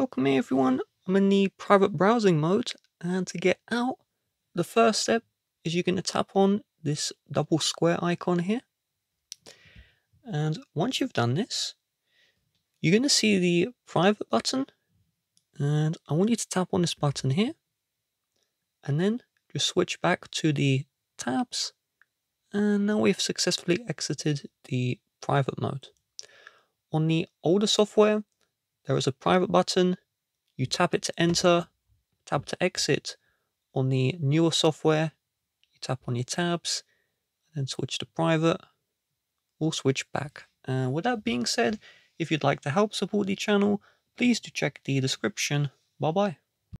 Welcome here everyone, I'm in the private browsing mode and to get out, the first step is you're going to tap on this double square icon here. And once you've done this, you're going to see the private button and I want you to tap on this button here and then just switch back to the tabs and now we've successfully exited the private mode. On the older software, there is a private button. You tap it to enter, tap to exit. On the newer software, you tap on your tabs, and then switch to private, or switch back. with that being said, if you'd like to help support the channel, please do check the description. Bye bye.